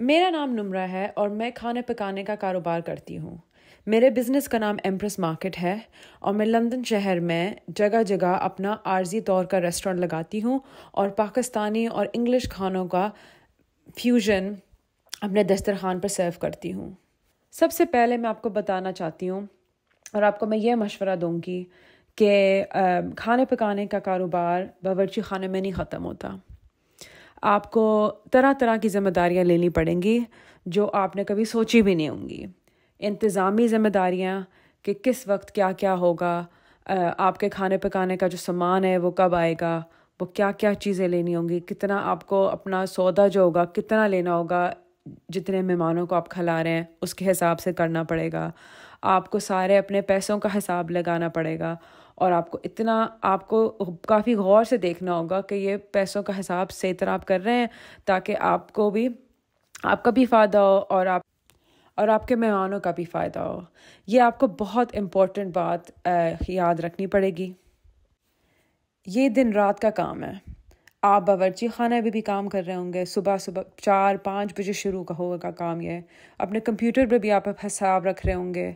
मेरा नाम नुमरा है और मैं खाने पकाने का कारोबार करती हूँ मेरे बिजनेस का नाम एम्प्रेस मार्केट है और मैं लंदन शहर में जगह जगह अपना आर्जी तौर का रेस्टोरेंट लगाती हूँ और पाकिस्तानी और इंग्लिश खानों का फ्यूजन अपने दस्तरखान पर सर्व करती हूँ सबसे पहले मैं आपको बताना चाहती हूँ और आपको मैं ये मशवरा दूँगी कि खाने पकाने का कारोबार बावरची खाने में नहीं ख़त्म होता आपको तरह तरह की जिम्मेदारियां लेनी पड़ेंगी जो आपने कभी सोची भी नहीं होंगी इंतज़ामी जिम्मेदारियां कि किस वक्त क्या क्या होगा आपके खाने पकाने का जो सामान है वो कब आएगा वो क्या क्या चीज़ें लेनी होंगी कितना आपको अपना सौदा जो होगा कितना लेना होगा जितने मेहमानों को आप खिला रहे हैं उसके हिसाब से करना पड़ेगा आपको सारे अपने पैसों का हिसाब लगाना पड़ेगा और आपको इतना आपको काफ़ी गौर से देखना होगा कि ये पैसों का हिसाब सही तरह आप कर रहे हैं ताकि आपको भी आपका भी फ़ायदा हो और आप और आपके मेहमानों का भी फ़ायदा हो ये आपको बहुत इम्पोर्टेंट बात याद रखनी पड़ेगी ये दिन रात का काम है आप बावरची खाना भी, भी काम कर रहे होंगे सुबह सुबह चार पाँच बजे शुरू का होगा काम ये अपने कंप्यूटर पर भी आप हिसाब रख रहे होंगे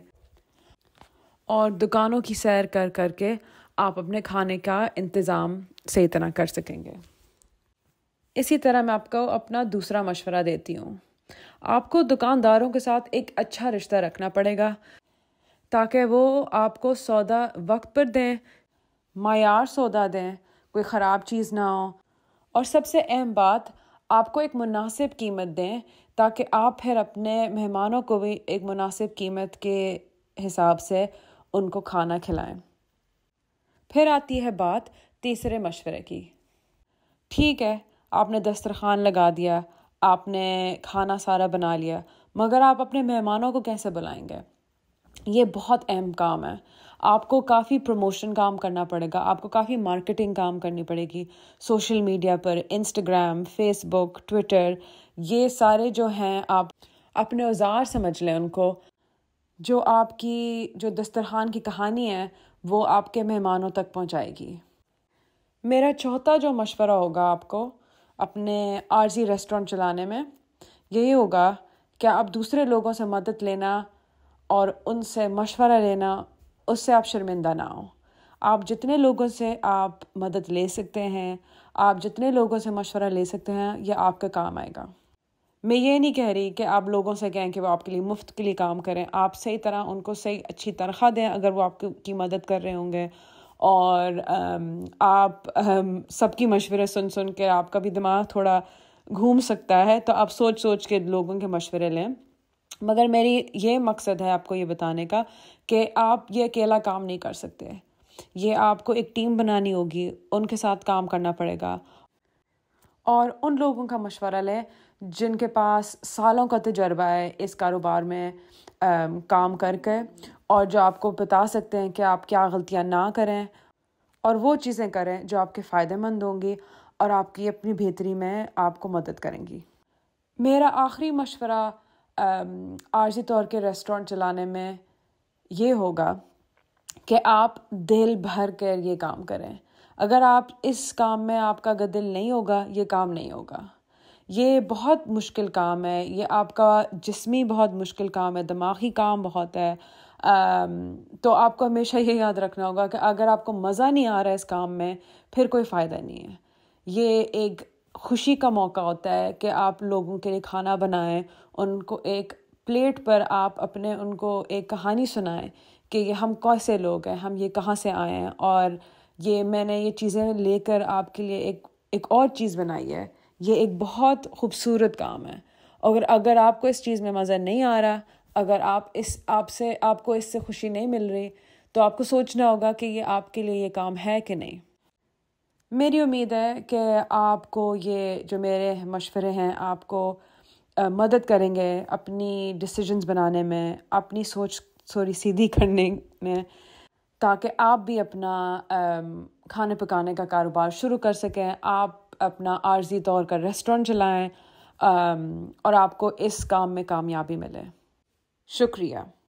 और दुकानों की सैर कर करके आप अपने खाने का इंतज़ाम सही तरह कर सकेंगे इसी तरह मैं आपको अपना दूसरा मशवरा देती हूँ आपको दुकानदारों के साथ एक अच्छा रिश्ता रखना पड़ेगा ताकि वो आपको सौदा वक्त पर दें मैार सौदा दें कोई ख़राब चीज़ ना हो और सबसे अहम बात आपको एक मुनासिब कीमत दें ताकि आप फिर अपने मेहमानों को भी एक मुनासिब कीमत के हिसाब से उनको खाना खिलाएं फिर आती है बात तीसरे मशवरे की ठीक है आपने दस्तरखान लगा दिया आपने खाना सारा बना लिया मगर आप अपने मेहमानों को कैसे बुलाएंगे ये बहुत अहम काम है आपको काफ़ी प्रमोशन काम करना पड़ेगा आपको काफ़ी मार्केटिंग काम करनी पड़ेगी सोशल मीडिया पर इंस्टाग्राम फेसबुक ट्विटर ये सारे जो हैं आप अपने औजार समझ लें उनको जो आपकी जो दस्तरखान की कहानी है वो आपके मेहमानों तक पहुंचाएगी मेरा चौथा जो मशवरा होगा आपको अपने आरजी रेस्टोरेंट चलाने में यही होगा कि आप दूसरे लोगों से मदद लेना और उनसे मशवरा लेना उससे आप शर्मिंदा ना हो आप जितने लोगों से आप मदद ले सकते हैं आप जितने लोगों से मशवरा ले सकते हैं यह आपका काम आएगा मैं ये नहीं कह रही कि आप लोगों से कहें कि वो आपके लिए मुफ्त के लिए काम करें आप सही तरह उनको सही अच्छी तनख्वाह दें अगर वो आपकी मदद कर रहे होंगे और आप सबकी मशवरे सुन सुन के आपका भी दिमाग थोड़ा घूम सकता है तो आप सोच सोच के लोगों के मशवरे लें मगर मेरी ये मकसद है आपको ये बताने का कि आप ये अकेला काम नहीं कर सकते ये आपको एक टीम बनानी होगी उनके साथ काम करना पड़ेगा और उन लोगों का मशवरा लें जिनके पास सालों का तजर्बा है इस कारोबार में आ, काम करके और जो आपको बता सकते हैं कि आप क्या गलतियाँ ना करें और वो चीज़ें करें जो आपके फ़ायदेमंद होंगी और आपकी अपनी बेहतरी में आपको मदद करेंगी मेरा आखिरी मशवरा आर्जी तौर के रेस्टोरेंट चलाने में ये होगा कि आप दिल भर कर ये काम करें अगर आप इस काम में आपका अगर दिल नहीं होगा ये काम नहीं होगा ये बहुत मुश्किल काम है ये आपका जिसमी बहुत मुश्किल काम है दिमागी काम बहुत है तो आपको हमेशा ये याद रखना होगा कि अगर आपको मज़ा नहीं आ रहा है इस काम में फिर कोई फ़ायदा नहीं है ये एक खुशी का मौका होता है कि आप लोगों के लिए खाना बनाएं उनको एक प्लेट पर आप अपने उनको एक कहानी सुनाएं कि ये हम कैसे लोग हैं हम ये कहाँ से आए हैं और ये मैंने ये चीज़ें लेकर आपके लिए एक एक और चीज़ बनाई है ये एक बहुत खूबसूरत काम है अगर अगर आपको इस चीज़ में मज़ा नहीं आ रहा अगर आप इस आपसे आपको इससे खुशी नहीं मिल रही तो आपको सोचना होगा कि ये आपके लिए ये काम है कि नहीं मेरी उम्मीद है कि आपको ये जो मेरे मशवरे हैं आपको आ, मदद करेंगे अपनी डिसीजंस बनाने में अपनी सोच थोड़ी सीधी करने में ताकि आप भी अपना खाने पकाने का कारोबार शुरू कर सकें आप अपना आर्जी तौर का रेस्टोरेंट चलाएं और आपको इस काम में कामयाबी मिले शुक्रिया